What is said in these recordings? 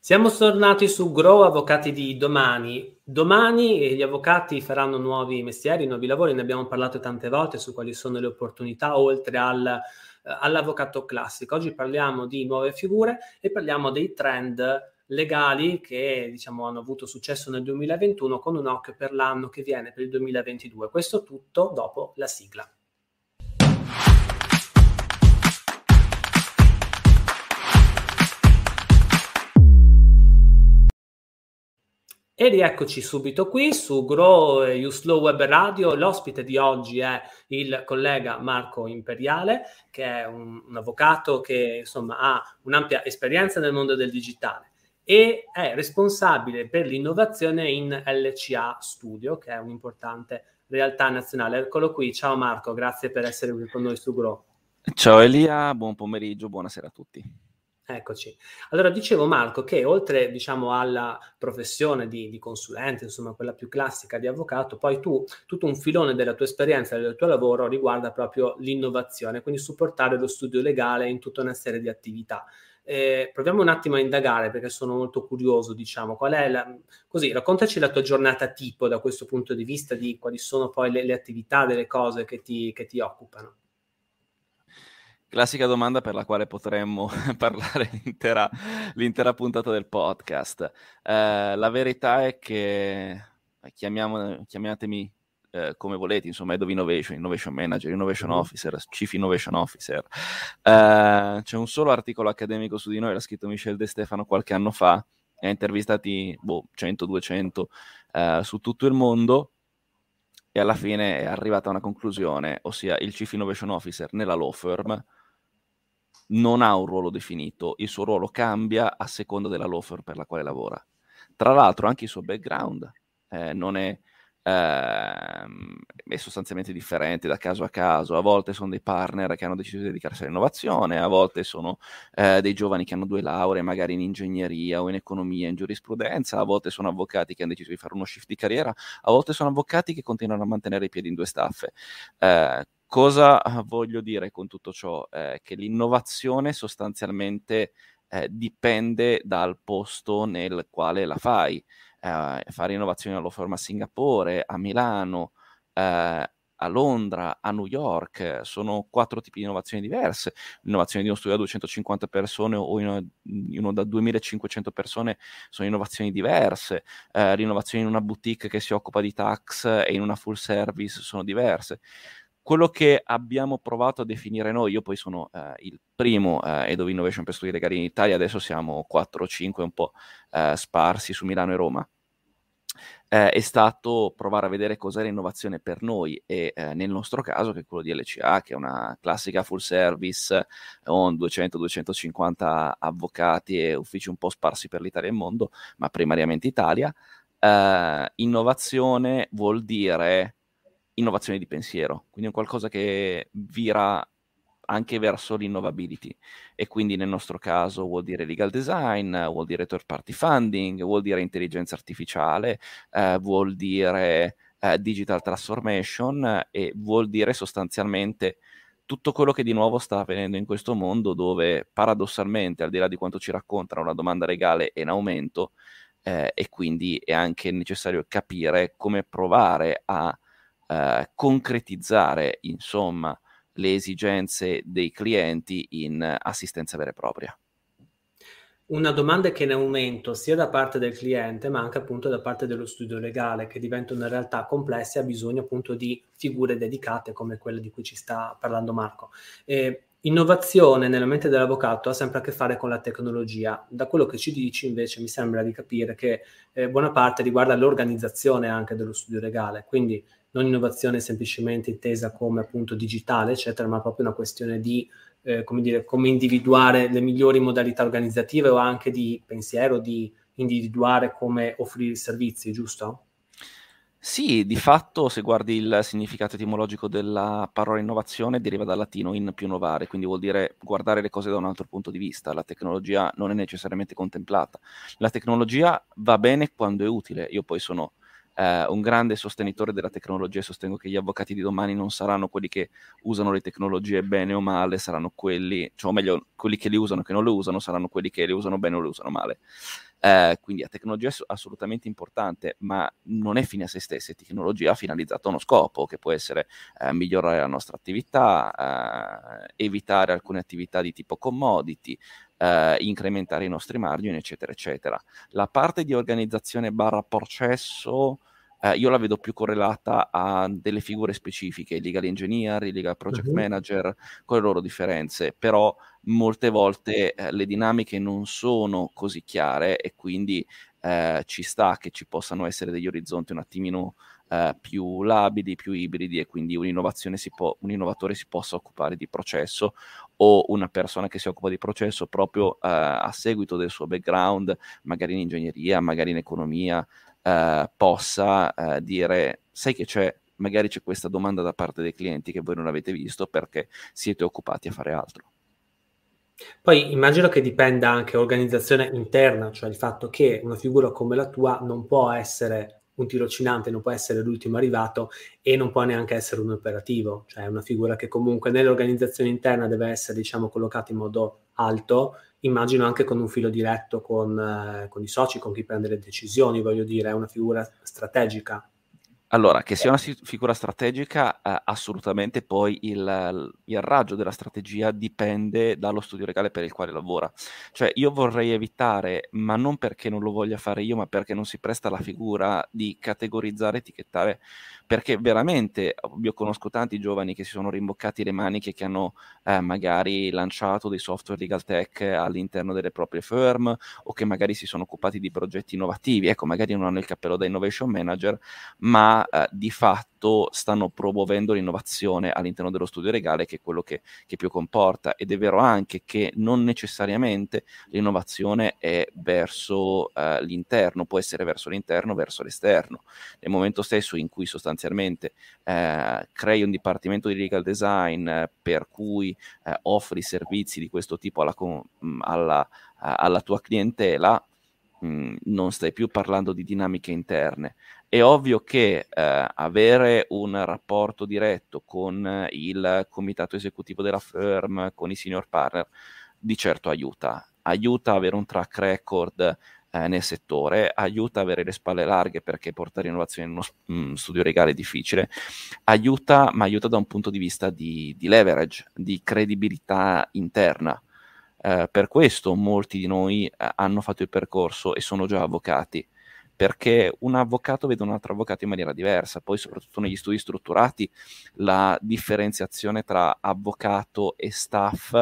Siamo tornati su Grow Avvocati di domani. Domani eh, gli avvocati faranno nuovi mestieri, nuovi lavori, ne abbiamo parlato tante volte su quali sono le opportunità oltre al, eh, all'avvocato classico. Oggi parliamo di nuove figure e parliamo dei trend legali che diciamo, hanno avuto successo nel 2021 con un occhio per l'anno che viene per il 2022. Questo tutto dopo la sigla. E rieccoci subito qui su Grow eh, Uslow Web Radio. L'ospite di oggi è il collega Marco Imperiale, che è un, un avvocato che insomma, ha un'ampia esperienza nel mondo del digitale e è responsabile per l'innovazione in LCA Studio, che è un'importante realtà nazionale. Eccolo qui. Ciao Marco, grazie per essere qui con noi su Grow. Ciao Elia, buon pomeriggio, buonasera a tutti. Eccoci. Allora, dicevo Marco che oltre, diciamo, alla professione di, di, consulente, insomma, quella più classica di avvocato, poi tu, tutto un filone della tua esperienza, e del tuo lavoro riguarda proprio l'innovazione, quindi supportare lo studio legale in tutta una serie di attività. Eh, proviamo un attimo a indagare perché sono molto curioso, diciamo, qual è la... Così, raccontaci la tua giornata tipo da questo punto di vista, di quali sono poi le, le attività, delle cose che ti, che ti occupano. Classica domanda per la quale potremmo parlare l'intera, l'intera puntata del podcast. Eh, la verità è che, eh, chiamatemi eh, come volete, insomma, Head of Innovation, Innovation Manager, Innovation mm-hmm. Officer, Chief Innovation Officer. Eh, c'è un solo articolo accademico su di noi, l'ha scritto Michel De Stefano qualche anno fa, e ha intervistati boh, 100-200 eh, su tutto il mondo e alla fine è arrivata a una conclusione, ossia il Chief Innovation Officer nella law firm non ha un ruolo definito, il suo ruolo cambia a seconda della law firm per la quale lavora. Tra l'altro anche il suo background eh, non è, ehm, è, sostanzialmente differente da caso a caso, a volte sono dei partner che hanno deciso di dedicarsi all'innovazione, a volte sono eh, dei giovani che hanno due lauree magari in ingegneria o in economia, in giurisprudenza, a volte sono avvocati che hanno deciso di fare uno shift di carriera, a volte sono avvocati che continuano a mantenere i piedi in due staffe. Eh, Cosa ah, voglio dire con tutto ciò? Eh, che l'innovazione sostanzialmente eh, dipende dal posto nel quale la fai. Eh, fare innovazione allo forma a Singapore, a Milano, eh, a Londra, a New York, sono quattro tipi di innovazioni diverse. L'innovazione di uno studio da 250 persone o in uno da 2500 persone sono innovazioni diverse. Eh, l'innovazione in una boutique che si occupa di tax e in una full service sono diverse quello che abbiamo provato a definire noi, io poi sono eh, il primo eh, Edo Innovation per studiare gare in Italia, adesso siamo 4 o 5 un po' eh, sparsi su Milano e Roma, eh, è stato provare a vedere cos'è l'innovazione per noi e eh, nel nostro caso che è quello di LCA, che è una classica full service con 200-250 avvocati e uffici un po' sparsi per l'Italia e il mondo, ma primariamente Italia, eh, innovazione vuol dire innovazione di pensiero, quindi è qualcosa che vira anche verso l'innovability e quindi nel nostro caso vuol dire legal design, vuol dire third party funding, vuol dire intelligenza artificiale, eh, vuol dire eh, digital transformation e vuol dire sostanzialmente tutto quello che di nuovo sta avvenendo in questo mondo dove paradossalmente, al di là di quanto ci raccontano, la domanda legale è in aumento eh, e quindi è anche necessario capire come provare a eh, concretizzare, insomma, le esigenze dei clienti in assistenza vera e propria. Una domanda che è in aumento sia da parte del cliente ma anche appunto da parte dello studio legale che diventa una realtà complessa e ha bisogno appunto di figure dedicate come quella di cui ci sta parlando Marco. E innovazione nella mente dell'avvocato ha sempre a che fare con la tecnologia. Da quello che ci dici invece mi sembra di capire che eh, buona parte riguarda l'organizzazione anche dello studio legale, quindi non innovazione semplicemente intesa come appunto digitale, eccetera, ma proprio una questione di eh, come, dire, come individuare le migliori modalità organizzative o anche di pensiero, di individuare come offrire i servizi, giusto? Sì, di fatto se guardi il significato etimologico della parola innovazione deriva dal latino in più novare, quindi vuol dire guardare le cose da un altro punto di vista. La tecnologia non è necessariamente contemplata. La tecnologia va bene quando è utile. Io poi sono eh, un grande sostenitore della tecnologia e sostengo che gli avvocati di domani non saranno quelli che usano le tecnologie bene o male, saranno quelli, cioè, o meglio, quelli che le usano e che non le usano, saranno quelli che le usano bene o le usano male. Eh, quindi la tecnologia è assolutamente importante, ma non è fine a se stessa, è tecnologia finalizzata a uno scopo, che può essere eh, migliorare la nostra attività, eh, evitare alcune attività di tipo commodity, eh, incrementare i nostri margini, eccetera, eccetera. La parte di organizzazione barra processo eh, io la vedo più correlata a delle figure specifiche, legal engineer, legal project uh-huh. manager, con le loro differenze, però molte volte eh, le dinamiche non sono così chiare e quindi eh, ci sta che ci possano essere degli orizzonti un attimino eh, più labidi, più ibridi e quindi si può, un innovatore si possa occupare di processo o una persona che si occupa di processo proprio eh, a seguito del suo background, magari in ingegneria, magari in economia, eh, possa eh, dire, sai che c'è, magari c'è questa domanda da parte dei clienti che voi non avete visto perché siete occupati a fare altro. Poi immagino che dipenda anche organizzazione interna, cioè il fatto che una figura come la tua non può essere un tirocinante, non può essere l'ultimo arrivato e non può neanche essere un operativo, cioè è una figura che comunque nell'organizzazione interna deve essere diciamo collocata in modo alto immagino anche con un filo diretto con, eh, con, i soci, con chi prende le decisioni, voglio dire, è una figura strategica. Allora, che sia una figura strategica, eh, assolutamente poi il, il, raggio della strategia dipende dallo studio legale per il quale lavora. Cioè, io vorrei evitare, ma non perché non lo voglia fare io, ma perché non si presta la figura di categorizzare, etichettare perché veramente uhm, io conosco tanti giovani che si sono rimboccati le maniche, che hanno eh, magari lanciato dei software legal tech all'interno delle proprie firm o che magari si sono occupati di progetti innovativi, ecco, magari non hanno il cappello da innovation manager, ma eh, di fatto stanno promuovendo l'innovazione all'interno dello studio legale, che è quello che, che più comporta. Ed è vero anche che non necessariamente l'innovazione è verso eh, l'interno, può essere verso l'interno, verso l'esterno. Nel momento stesso in cui sostanzialmente sostanzialmente eh, crei un dipartimento di legal design eh, per cui eh, offri servizi di questo tipo alla, mm, alla, eh, alla tua clientela, mh, mm, non stai più parlando di dinamiche interne. È ovvio che eh, avere un rapporto diretto con eh, il comitato esecutivo della firm, con i senior partner, di certo aiuta. Aiuta avere un track record eh, nel settore, aiuta a avere le spalle larghe perché portare innovazione in uno mh, mm, studio regale è difficile, aiuta, ma aiuta da un punto di vista di, di leverage, di credibilità interna. Eh, per questo molti di noi eh, hanno fatto il percorso e sono già avvocati perché un avvocato vede un altro avvocato in maniera diversa. Poi, soprattutto negli studi strutturati, la differenziazione tra avvocato e staff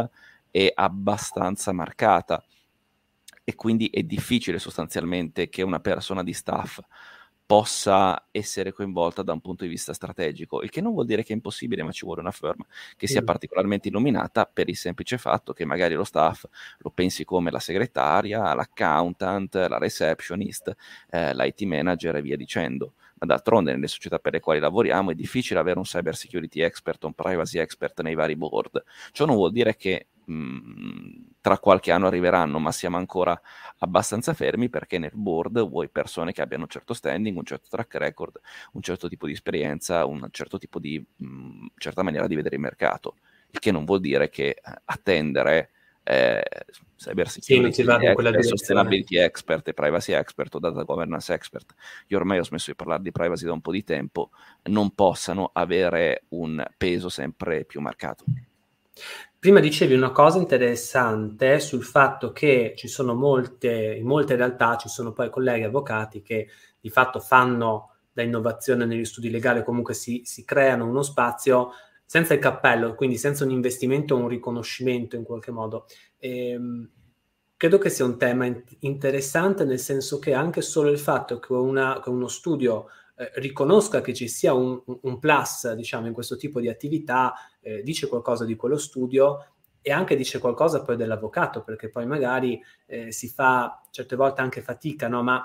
è abbastanza marcata e quindi è difficile sostanzialmente che una persona di staff possa essere coinvolta da un punto di vista strategico, il che non vuol dire che è impossibile, ma ci vuole una firma che sia mm. particolarmente illuminata per il semplice fatto che magari lo staff lo pensi come la segretaria, l'accountant, la receptionist, eh, l'IT manager e via dicendo ma d'altronde nelle società per le quali lavoriamo è difficile avere un cyber security expert o un privacy expert nei vari board. Ciò non vuol dire che mh, mm, tra qualche anno arriveranno, ma siamo ancora abbastanza fermi perché nel board vuoi persone che abbiano un certo standing, un certo track record, un certo tipo di esperienza, un certo tipo di mh, mm, certa maniera di vedere il mercato, il che non vuol dire che eh, attendere eh, cyber security sì, expert, eh, sustainability expert e privacy expert o data governance expert. Io ormai ho smesso di parlare di privacy da un po' di tempo, non possano avere un peso sempre più marcato. Prima dicevi una cosa interessante sul fatto che ci sono molte, in molte realtà ci sono poi colleghi avvocati che di fatto fanno da innovazione negli studi legali, comunque si, si creano uno spazio senza il cappello, quindi senza un investimento o un riconoscimento in qualche modo. Ehm, credo che sia un tema interessante nel senso che anche solo il fatto che, una, che uno studio eh, riconosca che ci sia un, un, plus, diciamo, in questo tipo di attività, eh, dice qualcosa di quello studio e anche dice qualcosa poi dell'avvocato, perché poi magari eh, si fa certe volte anche fatica, no? Ma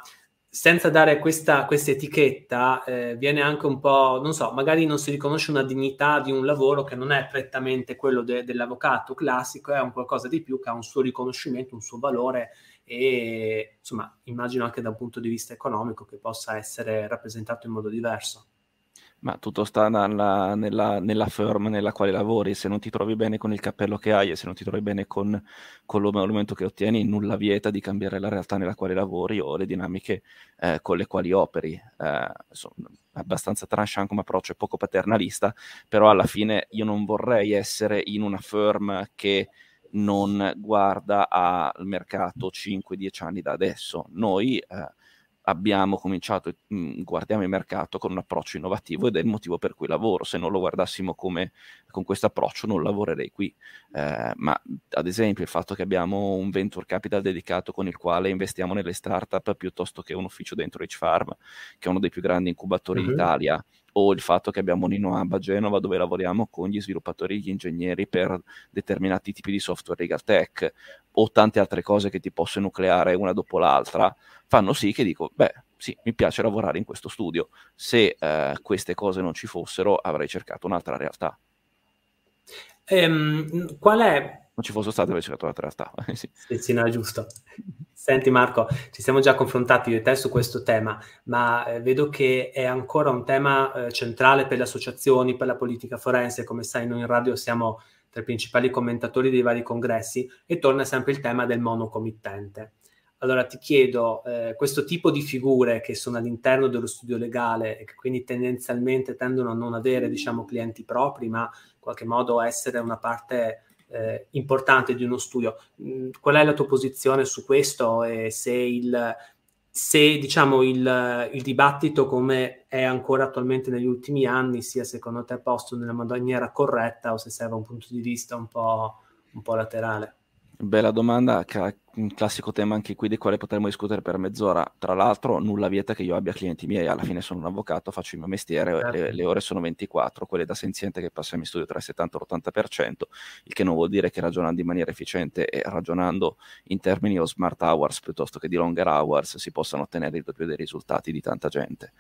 senza dare questa, questa etichetta eh, viene anche un po', non so, magari non si riconosce una dignità di un lavoro che non è prettamente quello de, dell'avvocato classico, è un qualcosa di più che ha un suo riconoscimento, un suo valore e insomma immagino anche da un punto di vista economico che possa essere rappresentato in modo diverso. Ma tutto sta nella, nella, nella, firm nella quale lavori, se non ti trovi bene con il cappello che hai e se non ti trovi bene con, con l'argomento che ottieni, nulla vieta di cambiare la realtà nella quale lavori o le dinamiche eh, con le quali operi. Eh, insomma, abbastanza tranchant come approccio e poco paternalista, però alla fine io non vorrei essere in una firm che non guarda al mercato 5-10 anni da adesso. Noi... Eh, abbiamo cominciato, mm, guardiamo il mercato con un approccio innovativo ed è il motivo per cui lavoro, se non lo guardassimo come, con questo approccio non lavorerei qui, eh, ma ad esempio il fatto che abbiamo un venture capital dedicato con il quale investiamo nelle startup piuttosto che un ufficio dentro H Farm, che è uno dei più grandi incubatori mm-hmm. d'Italia, o il fatto che abbiamo Nino Abba a Genova dove lavoriamo con gli sviluppatori e gli ingegneri per determinati tipi di software legal tech o tante altre cose che ti posso nucleare una dopo l'altra, fanno sì che dico, beh, sì, mi piace lavorare in questo studio. Se eh, queste cose non ci fossero, avrei cercato un'altra realtà. Ehm, qual è non ci fossero state avessi trovato la realtà. sì. sì, sì, no, è giusto. Senti Marco, ci siamo già confrontati io e te su questo tema, ma eh, vedo che è ancora un tema eh, centrale per le associazioni, per la politica forense, come sai noi in radio siamo tra i principali commentatori dei vari congressi e torna sempre il tema del monocommittente. Allora ti chiedo, eh, questo tipo di figure che sono all'interno dello studio legale e che quindi tendenzialmente tendono a non avere diciamo, clienti propri, ma in qualche modo essere una parte eh, importante di uno studio. Mm, qual è la tua posizione su questo e se il, se diciamo il, il, dibattito come è ancora attualmente negli ultimi anni sia secondo te posto nella maniera corretta o se serve un punto di vista un po', un po laterale? Bella domanda, un classico tema anche qui di quale potremmo discutere per mezz'ora. Tra l'altro, nulla vieta che io abbia clienti miei, alla fine sono un avvocato, faccio il mio mestiere, certo. le, le, ore sono 24, quelle da senziente che passiamo in studio tra il 70 e l'80%, il che non vuol dire che ragionando in maniera efficiente e ragionando in termini o smart hours piuttosto che di longer hours si possano ottenere il doppio dei risultati di tanta gente.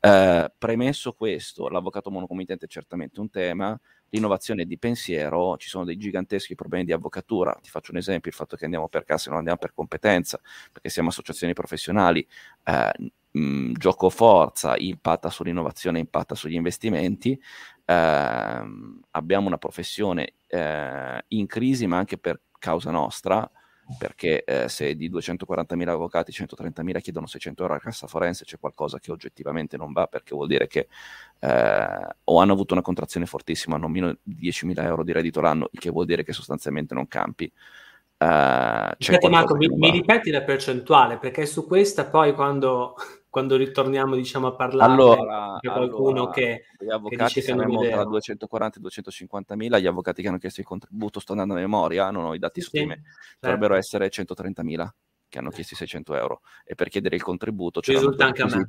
Eh, premesso questo, l'avvocato monocomitente è certamente un tema, l'innovazione di pensiero, ci sono dei giganteschi problemi di avvocatura. Ti faccio un esempio, il fatto che andiamo per cassa e non andiamo per competenza, perché siamo associazioni professionali, eh, mh, mm, gioco forza impatta sull'innovazione, impatta sugli investimenti. Eh, abbiamo una professione eh, in crisi, ma anche per causa nostra, perché eh, se di 240.000 avvocati 130.000 chiedono 600 euro alla cassa forense c'è qualcosa che oggettivamente non va perché vuol dire che eh, o hanno avuto una contrazione fortissima, hanno meno 10.000 euro di reddito l'anno, il che vuol dire che sostanzialmente non campi. Uh, eh, Aspetta, Marco, mi, mi, ripeti la percentuale perché su questa poi quando quando ritorniamo diciamo, a parlare allora, c'è qualcuno allora, che gli avvocati che, che saremo tra 240 e 250 mila gli avvocati che hanno chiesto il contributo sto andando a memoria non ho i dati sì, su di sì, me certo. essere 130 mila che hanno chiesto 600 euro e per chiedere il contributo ci risulta anche a me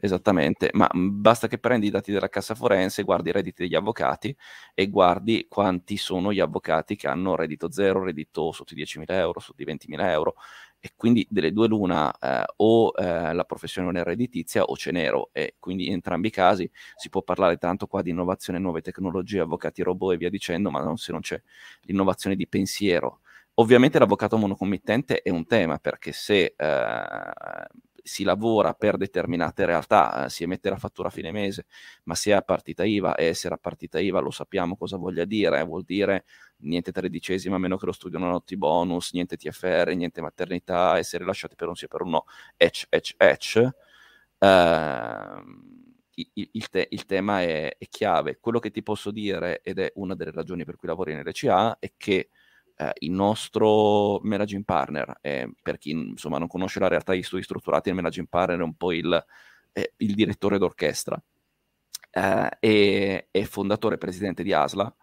Esattamente, ma mm, basta che prendi i dati della cassa forense, guardi i redditi degli avvocati e guardi quanti sono gli avvocati che hanno reddito zero, reddito sotto i 10.000 euro, sotto i 20.000 euro e quindi delle due l'una eh, o eh, la professione non è redditizia o c'è nero e quindi in entrambi i casi si può parlare tanto qua di innovazione, nuove tecnologie, avvocati robot e via dicendo, ma non, se non c'è l'innovazione di pensiero. Ovviamente l'avvocato monocommittente è un tema perché se eh, si lavora per determinate realtà, eh, si emette la fattura a fine mese, ma se è a partita IVA e essere a partita IVA lo sappiamo cosa voglia dire, eh, vuol dire niente tredicesima a meno che lo studio non otti bonus, niente TFR, niente maternità, essere lasciati per un sì e per un no, ecc, ecc, ecc. Uh, ehm, il, il, te, il, tema è, è, chiave. Quello che ti posso dire, ed è una delle ragioni per cui lavori in LCA, è che eh, il nostro managing partner, eh, per chi insomma, non conosce la realtà degli studi strutturati, il managing partner è un po' il, eh, il direttore d'orchestra, eh, e, è fondatore e presidente di ASLA.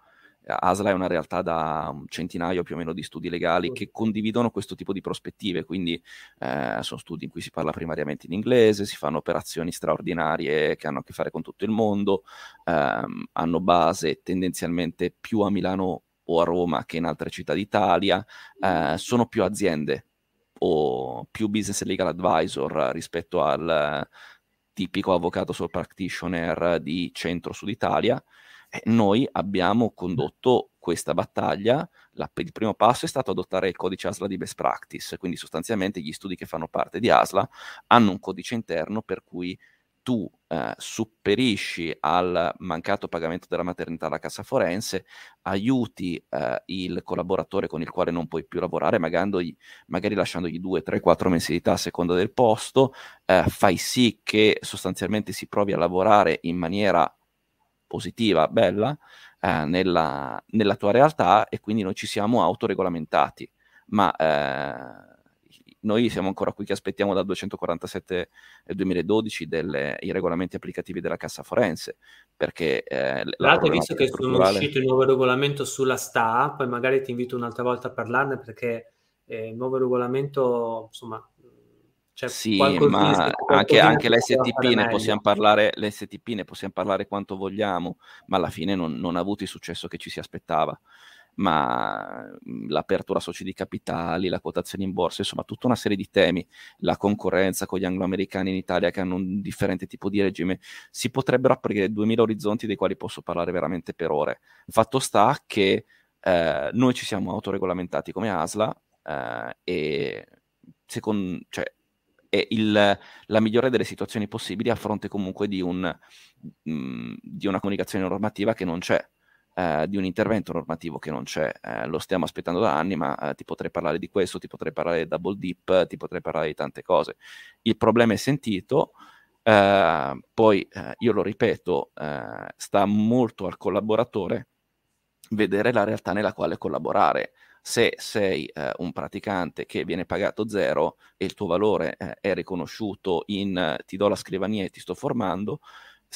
ASLA è una realtà da un centinaio più o meno di studi legali che condividono questo tipo di prospettive, quindi eh, sono studi in cui si parla primariamente in inglese, si fanno operazioni straordinarie che hanno a che fare con tutto il mondo, ehm, hanno base tendenzialmente più a Milano o a Roma che in altre città d'Italia, mm. eh, sono più aziende o più business legal advisor rispetto al eh, tipico avvocato sole practitioner di centro sud Italia. Eh, noi abbiamo condotto questa battaglia, la, il primo passo è stato adottare il codice ASLA di best practice, quindi sostanzialmente gli studi che fanno parte di ASLA hanno un codice interno per cui tu eh, superisci al mancato pagamento della maternità alla cassa forense, aiuti eh, il collaboratore con il quale non puoi più lavorare, magari, magari lasciandogli 2, 3, quattro mensilità a seconda del posto, eh, fai sì che sostanzialmente si provi a lavorare in maniera positiva, bella, eh, nella, nella, tua realtà e quindi noi ci siamo autoregolamentati. Ma eh, noi siamo ancora qui che aspettiamo dal 247 del 2012 delle, i regolamenti applicativi della cassa forense, perché... Eh, L'altro, visto che strutturale... sono uscito il nuovo regolamento sulla STA, poi magari ti invito un'altra volta a parlarne perché eh, il nuovo regolamento, insomma, cioè, sì, ma anche, anche l'STP, ne possiamo, parlare, l'STP ne possiamo parlare quanto vogliamo, ma alla fine non, non, ha avuto il successo che ci si aspettava ma mm, l'apertura soci di capitali, la quotazione in borsa, insomma tutta una serie di temi, la concorrenza con gli angloamericani in Italia che hanno un differente tipo di regime, si potrebbero aprire 2000 orizzonti dei quali posso parlare veramente per ore. Fatto sta che eh, noi ci siamo autoregolamentati come ASLA eh, e secondo, cioè, è il, la migliore delle situazioni possibili a fronte comunque di, un, mh, mm, di una comunicazione normativa che non c'è eh, di un intervento normativo che non c'è, eh, lo stiamo aspettando da anni, ma eh, ti potrei parlare di questo, ti potrei parlare di double dip, ti potrei parlare di tante cose. Il problema è sentito, eh, poi eh, io lo ripeto, sta molto al collaboratore vedere la realtà nella quale collaborare se sei eh, un praticante che viene pagato zero e il tuo valore eh, è riconosciuto in ti do la scrivania e ti sto formando,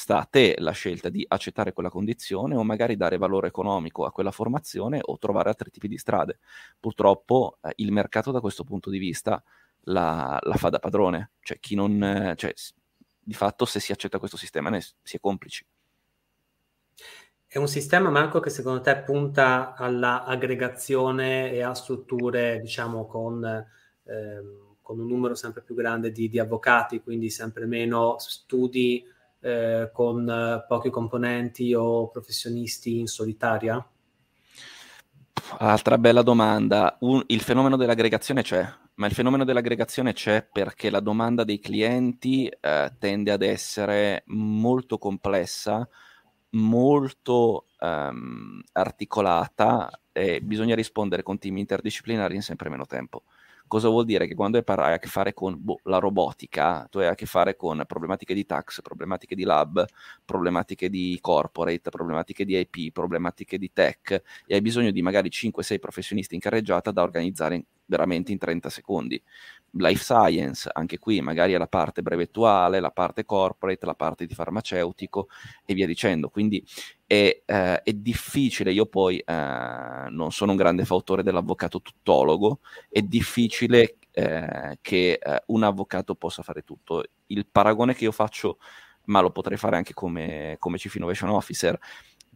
sta a te la scelta di accettare quella condizione o magari dare valore economico a quella formazione o trovare altri tipi di strade. Purtroppo eh, il mercato da questo punto di vista la, la fa da padrone, cioè, chi non, eh, cioè, di fatto se si accetta questo sistema ne si è complici. È un sistema, Marco, che secondo te punta all'aggregazione e a strutture, diciamo, con, ehm, con un numero sempre più grande di, di avvocati, quindi sempre meno studi eh, con eh, pochi componenti o professionisti in solitaria? Altra bella domanda. Un, il fenomeno dell'aggregazione c'è, ma il fenomeno dell'aggregazione c'è perché la domanda dei clienti eh, tende ad essere molto complessa, molto ehm, articolata e bisogna rispondere con team interdisciplinari in sempre meno tempo. Cosa vuol dire? Che quando hai a che fare con boh, la robotica, tu hai a che fare con problematiche di tax, problematiche di lab, problematiche di corporate, problematiche di IP, problematiche di tech e hai bisogno di magari 5-6 professionisti in carreggiata da organizzare in, veramente in 30 secondi. Life science, anche qui magari è la parte brevettuale, la parte corporate, la parte di farmaceutico e via dicendo. Quindi e, eh, è difficile, io poi eh, non sono un grande fautore dell'avvocato tuttologo, è difficile eh, che eh, un avvocato possa fare tutto. Il paragone che io faccio, ma lo potrei fare anche come, come Chief Innovation Officer,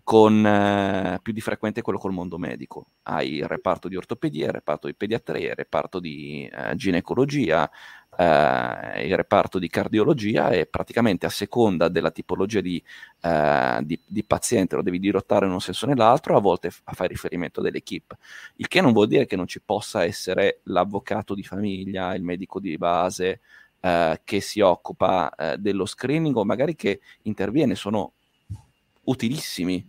con eh, più di frequente quello col mondo medico. Hai il reparto di ortopedia, il reparto di pediatria, il reparto di eh, ginecologia, eh, il reparto di cardiologia e praticamente a seconda della tipologia di, eh, di, di paziente lo devi dirottare in un senso o nell'altro, a volte f- fai riferimento dell'equipe. il che non vuol dire che non ci possa essere l'avvocato di famiglia, il medico di base. Eh, che si occupa eh, dello screening o magari che interviene, sono utilissimi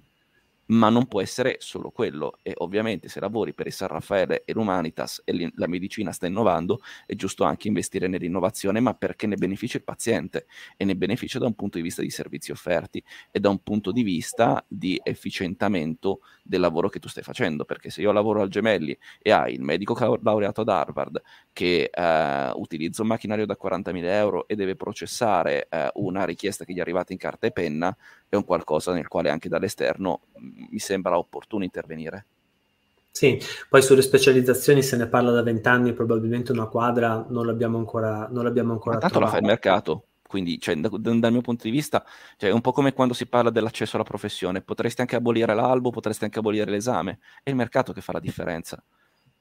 ma non può essere solo quello. E ovviamente se lavori per il San Raffaele e l'Humanitas e la medicina sta innovando, è giusto anche investire nell'innovazione, ma perché ne beneficia il paziente e ne beneficia da un punto di vista di servizi offerti e da un punto di vista di efficientamento del lavoro che tu stai facendo. Perché se io lavoro al Gemelli e hai il medico laureato ad Harvard che eh, utilizza un macchinario da 40.000 euro e deve processare eh, una richiesta che gli è arrivata in carta e penna, è un qualcosa nel quale anche dall'esterno mm, mi sembra opportuno intervenire. Sì, poi sulle specializzazioni se ne parla da vent'anni, probabilmente una quadra non l'abbiamo ancora, non l'abbiamo ancora Ma tanto la fa il mercato, quindi cioè, da, dal mio punto di vista cioè, è un po' come quando si parla dell'accesso alla professione, potresti anche abolire l'albo, potresti anche abolire l'esame, è il mercato che fa la differenza.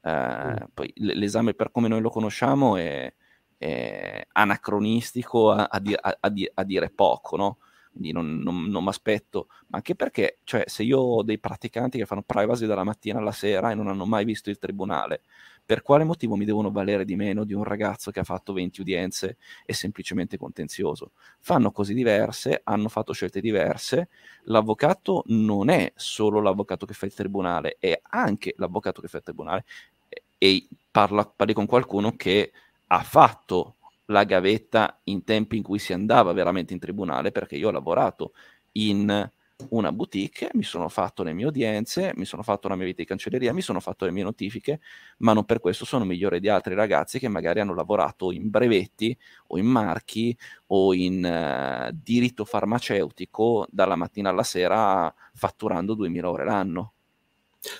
Eh, mm. Poi l'esame per come noi lo conosciamo è, è anacronistico a, a, di, a, di, a, dire poco, no? quindi non, non, non mi aspetto, ma anche perché, cioè, se io ho dei praticanti che fanno privacy dalla mattina alla sera e non hanno mai visto il tribunale, per quale motivo mi devono valere di meno di un ragazzo che ha fatto 20 udienze e semplicemente contenzioso? Fanno cose diverse, hanno fatto scelte diverse, l'avvocato non è solo l'avvocato che fa il tribunale, è anche l'avvocato che fa il tribunale eh, e parla, parli con qualcuno che ha fatto la gavetta in tempi in cui si andava veramente in tribunale, perché io ho lavorato in una boutique, mi sono fatto le mie udienze, mi sono fatto la mia vita di cancelleria, mi sono fatto le mie notifiche, ma non per questo sono migliore di altri ragazzi che magari hanno lavorato in brevetti o in marchi o in eh, diritto farmaceutico dalla mattina alla sera fatturando 2000 ore l'anno.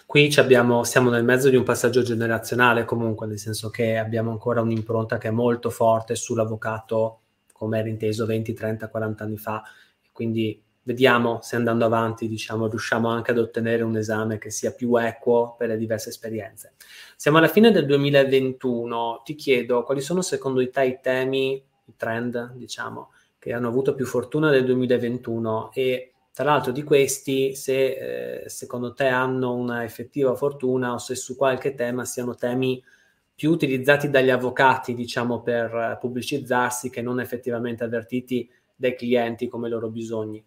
Qui abbiamo, siamo nel mezzo di un passaggio generazionale comunque, nel senso che abbiamo ancora un'impronta che è molto forte sull'avvocato come era inteso 20, 30, 40 anni fa. Quindi vediamo se andando avanti diciamo, riusciamo anche ad ottenere un esame che sia più equo per le diverse esperienze. Siamo alla fine del 2021, ti chiedo quali sono secondo te i temi, i trend diciamo, che hanno avuto più fortuna nel 2021 e tra l'altro di questi, se eh, secondo te hanno una effettiva fortuna o se su qualche tema siano temi più utilizzati dagli avvocati, diciamo, per eh, pubblicizzarsi che non effettivamente avvertiti dai clienti come loro bisogni.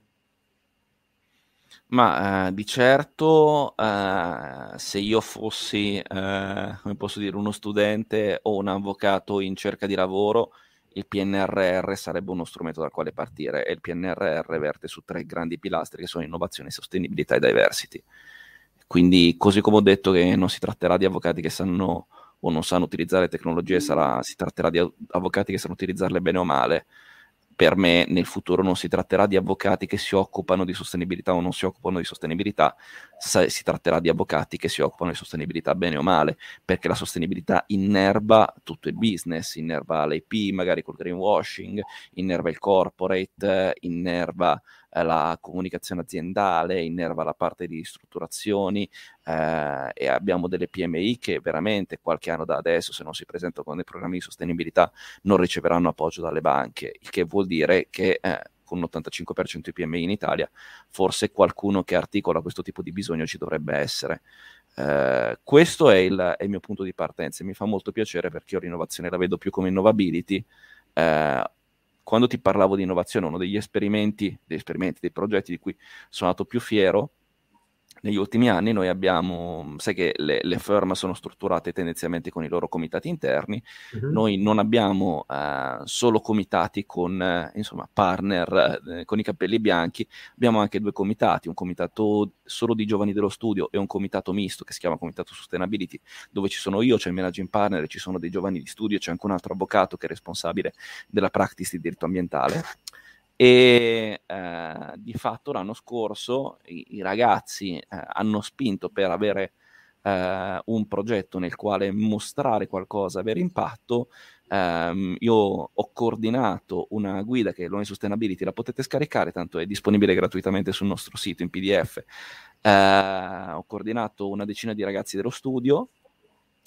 Ma eh, di certo, eh, se io fossi, eh, come posso dire, uno studente o un avvocato in cerca di lavoro, il PNRR sarebbe uno strumento dal quale partire e il PNRR verte su tre grandi pilastri che sono innovazione, sostenibilità e diversity. Quindi, così come ho detto che non si tratterà di avvocati che sanno o non sanno utilizzare tecnologie, sarà, si tratterà di avvocati che sanno utilizzarle bene o male, per me nel futuro non si tratterà di avvocati che si occupano di sostenibilità o non si occupano di sostenibilità, si tratterà di avvocati che si occupano di sostenibilità bene o male, perché la sostenibilità innerva tutto il business, innerva l'IP, magari col greenwashing, innerva il corporate, innerva eh, la comunicazione aziendale, innerva la parte di strutturazioni eh, e abbiamo delle PMI che veramente qualche anno da adesso, se non si presentano con dei programmi di sostenibilità, non riceveranno appoggio dalle banche, il che vuol dire che... Eh, con un 85% di PMI in Italia, forse qualcuno che articola questo tipo di bisogno ci dovrebbe essere. Eh, questo è il, è il, mio punto di partenza e mi fa molto piacere perché io l'innovazione la vedo più come innovability eh, quando ti parlavo di innovazione, uno degli esperimenti, degli esperimenti, dei progetti di cui sono andato più fiero negli ultimi anni noi abbiamo, sai che le, le, firm sono strutturate tendenzialmente con i loro comitati interni, uh-huh. noi non abbiamo uh, solo comitati con uh, insomma, partner uh, con i capelli bianchi, abbiamo anche due comitati, un comitato solo di giovani dello studio e un comitato misto che si chiama Comitato Sustainability, dove ci sono io, c'è il managing partner, ci sono dei giovani di studio, c'è anche un altro avvocato che è responsabile della practice di diritto ambientale e eh, di fatto l'anno scorso i, i ragazzi eh, hanno spinto per avere eh, un progetto nel quale mostrare qualcosa, avere impatto. Ehm, io ho coordinato una guida che l'One Sustainability la potete scaricare, tanto è disponibile gratuitamente sul nostro sito in PDF. Eh, ho coordinato una decina di ragazzi dello studio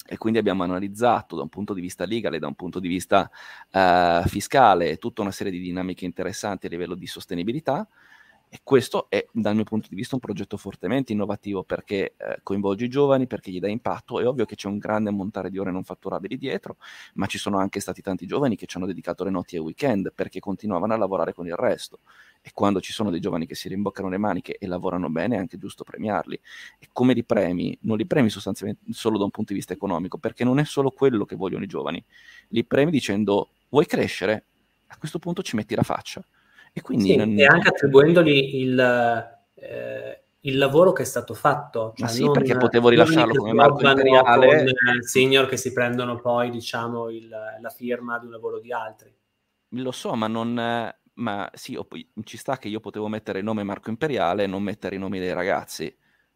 e quindi abbiamo analizzato da un punto di vista legale, da un punto di vista eh, fiscale, tutta una serie di dinamiche interessanti a livello di sostenibilità. E questo è, dal mio punto di vista, un progetto fortemente innovativo perché eh, coinvolge i giovani, perché gli dà impatto. È ovvio che c'è un grande ammontare di ore non fatturabili dietro, ma ci sono anche stati tanti giovani che ci hanno dedicato le notti e i weekend perché continuavano a lavorare con il resto e quando ci sono dei giovani che si rimboccano le maniche e lavorano bene è anche giusto premiarli. E come li premi? Non li premi sostanzialmente solo da un punto di vista economico, perché non è solo quello che vogliono i giovani. Li premi dicendo vuoi crescere? A questo punto ci metti la faccia. E quindi... Sì, non... E anche attribuendogli il... Eh il lavoro che è stato fatto. Cioè sì, non, perché potevo rilasciarlo come marco imperiale. Con il eh, senior che si prendono poi, diciamo, il, la firma di un lavoro di altri. Lo so, ma non, eh, ma sì, io, ci sta che io potevo mettere il nome Marco Imperiale e non mettere i nomi dei ragazzi.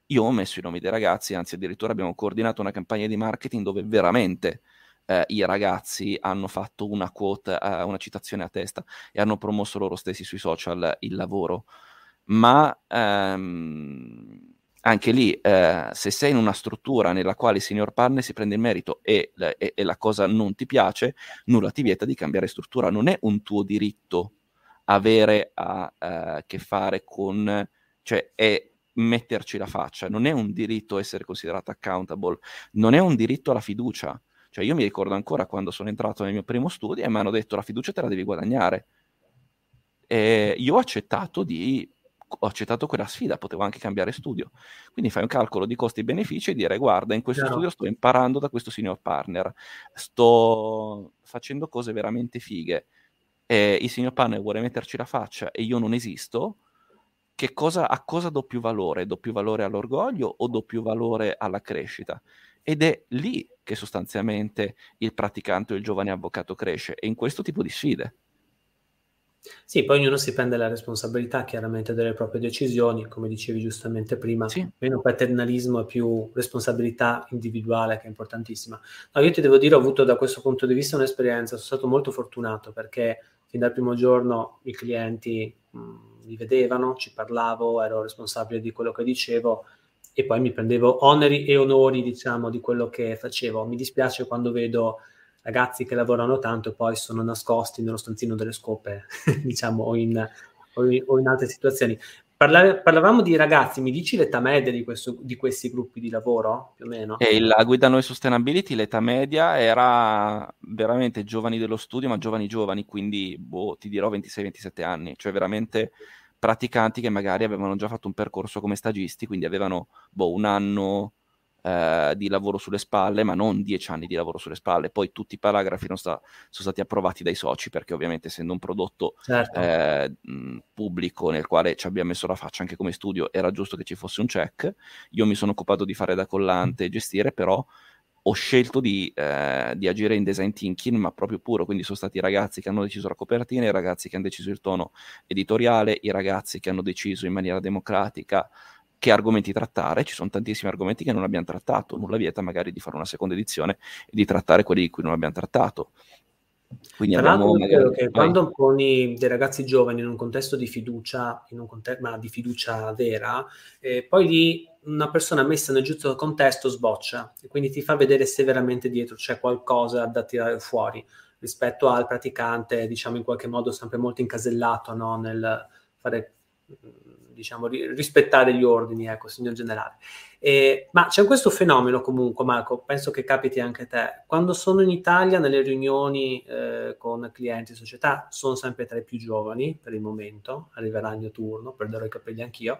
Io ho messo i nomi dei ragazzi, anzi addirittura abbiamo coordinato una campagna di marketing dove veramente eh, i ragazzi hanno fatto una quote, eh, una citazione a testa e hanno promosso loro stessi sui social il lavoro. Ma ehm, anche lì, eh, se sei in una struttura nella quale il signor partner si prende il merito e, e, e la cosa non ti piace, nulla ti vieta di cambiare struttura. Non è un tuo diritto avere a eh, che fare con, cioè è metterci la faccia, non è un diritto essere considerato accountable, non è un diritto alla fiducia. Cioè io mi ricordo ancora quando sono entrato nel mio primo studio e mi hanno detto la fiducia te la devi guadagnare. E io ho accettato, di, ho accettato quella sfida, potevo anche cambiare studio. Quindi fai un calcolo di costi e benefici e dire guarda, in questo Chiaro. studio sto imparando da questo signor partner, sto facendo cose veramente fighe eh, il signor Panel vuole metterci la faccia e io non esisto, che cosa, a cosa do più valore? Do più valore all'orgoglio o do più valore alla crescita? Ed è lì che sostanzialmente il praticante o il giovane avvocato cresce, e in questo tipo di sfide. Sì, poi ognuno si prende la responsabilità chiaramente delle proprie decisioni, come dicevi giustamente prima, sì. meno paternalismo e più responsabilità individuale che è importantissima. No, io ti devo dire, ho avuto da questo punto di vista un'esperienza, sono stato molto fortunato perché fin dal primo giorno i clienti mh, mm, li vedevano, ci parlavo, ero responsabile di quello che dicevo e poi mi prendevo oneri e onori, diciamo, di quello che facevo. Mi dispiace quando vedo ragazzi che lavorano tanto e poi sono nascosti nello stanzino delle scope, diciamo, o in, o in, o in altre situazioni parlavamo di ragazzi, mi dici l'età media di, questo, di, questi gruppi di lavoro più o meno? E eh, la guida noi sustainability, l'età media era veramente giovani dello studio, ma giovani giovani, quindi boh, ti dirò 26-27 anni, cioè veramente praticanti che magari avevano già fatto un percorso come stagisti, quindi avevano boh, un anno, eh, di lavoro sulle spalle, ma non dieci anni di lavoro sulle spalle. Poi tutti i paragrafi sta, sono stati approvati dai soci, perché ovviamente essendo un prodotto certo. eh, pubblico nel quale ci abbiamo messo la faccia anche come studio, era giusto che ci fosse un check. Io mi sono occupato di fare da collante e gestire, però ho scelto di, eh, di, agire in design thinking, ma proprio puro, quindi sono stati i ragazzi che hanno deciso la copertina, i ragazzi che hanno deciso il tono editoriale, i ragazzi che hanno deciso in maniera democratica che argomenti trattare, ci sono tantissimi argomenti che non abbiamo trattato, nulla vieta magari di fare una seconda edizione e di trattare quelli di cui non abbiamo trattato. Quindi Tra l'altro magari... che quando poni dei ragazzi giovani in un contesto di fiducia, contesto, ma di fiducia vera, eh, poi lì una persona messa nel giusto contesto sboccia e quindi ti fa vedere se veramente dietro c'è qualcosa da tirare fuori rispetto al praticante, diciamo in qualche modo sempre molto incasellato no? nel fare diciamo, rispettare gli ordini, ecco, signor generale. Eh, ma c'è questo fenomeno comunque, Marco, penso che capiti anche a te. Quando sono in Italia, nelle riunioni eh, con clienti e società, sono sempre tra i più giovani per il momento, arriverà il mio turno, perderò i capelli anch'io.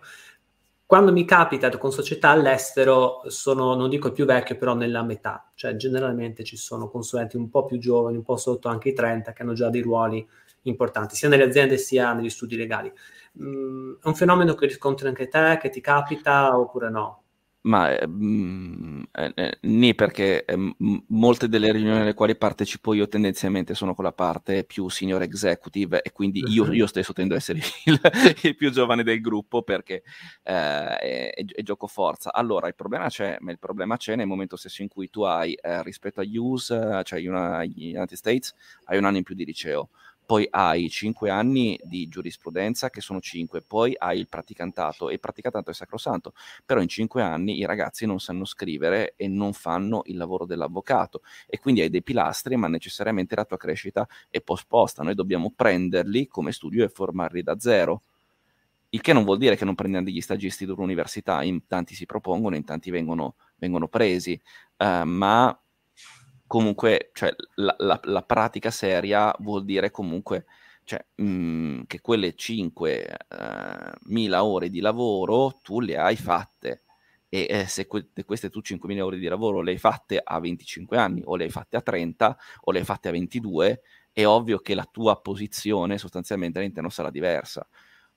Quando mi capita con società all'estero, sono, non dico più vecchio, però nella metà. Cioè, generalmente ci sono consulenti un po' più giovani, un po' sotto anche i 30, che hanno già dei ruoli importanti, sia nelle aziende sia negli studi legali mh, mm, è un fenomeno che riscontri anche te, che ti capita oppure no? Ma eh, mm, eh, eh perché eh, molte delle riunioni alle quali partecipo io tendenzialmente sono con la parte più senior executive e quindi io, mhm. io stesso tendo ad essere il, il, più giovane del gruppo perché è, è, gioco forza. Allora, il problema c'è, ma il problema c'è nel momento stesso in cui tu hai rispetto agli US, cioè in una, United States, hai un anno in più di liceo poi hai 5 anni di giurisprudenza che sono 5, poi hai il praticantato e il praticantato è sacrosanto, però in 5 anni i ragazzi non sanno scrivere e non fanno il lavoro dell'avvocato e quindi hai dei pilastri ma necessariamente la tua crescita è posposta, noi dobbiamo prenderli come studio e formarli da zero. Il che non vuol dire che non prendiamo degli stagisti dell'università, in tanti si propongono, in tanti vengono, vengono presi, uh, ma comunque cioè, la, la, la, pratica seria vuol dire comunque cioè, mh, mm, che quelle 5.000 uh, eh, ore di lavoro tu le hai fatte e eh, se que- queste tu 5.000 ore di lavoro le hai fatte a 25 anni o le hai fatte a 30 o le hai fatte a 22 è ovvio che la tua posizione sostanzialmente all'interno sarà diversa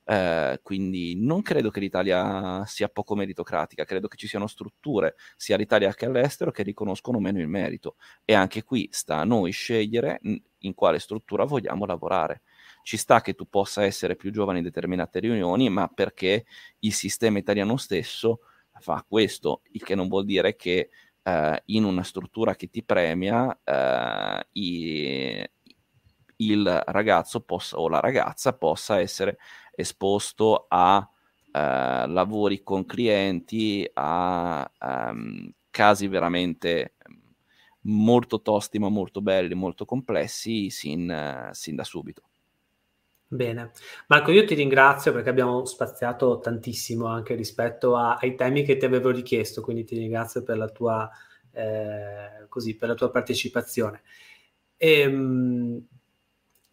eh, quindi non credo che l'Italia sia poco meritocratica, credo che ci siano strutture, sia all'Italia che all'estero, che riconoscono meno il merito. E anche qui sta a noi scegliere mm, in quale struttura vogliamo lavorare. Ci sta che tu possa essere più giovane in determinate riunioni, ma perché il sistema italiano stesso fa questo, il che non vuol dire che eh, in una struttura che ti premia eh, i, il ragazzo possa, o la ragazza possa essere esposto a eh, lavori con clienti, a um, casi veramente ehm, molto tosti ma molto belli, molto complessi sin, sin da subito. Bene, Marco, io ti ringrazio perché abbiamo spaziato tantissimo anche rispetto a, ai temi che ti avevo richiesto, quindi ti ringrazio per la tua, eh, così, per la tua partecipazione. E, ehm,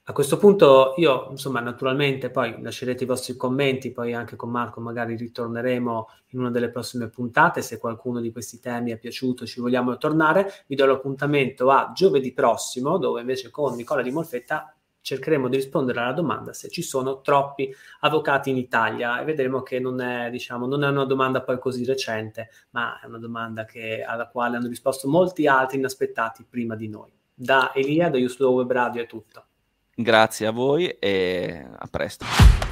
a questo punto io, insomma, naturalmente poi lascerete i vostri commenti, poi anche con Marco magari ritorneremo in una delle prossime puntate, se qualcuno di questi temi è piaciuto ci vogliamo tornare, vi do l'appuntamento a giovedì prossimo, dove invece con Nicola Di Molfetta cercheremo di rispondere alla domanda se ci sono troppi avvocati in Italia e vedremo che non è, diciamo, non è una domanda poi così recente, ma è una domanda che, alla quale hanno risposto molti altri inaspettati prima di noi. Da Elia, da Just Web Radio è tutto. Grazie a voi e a presto.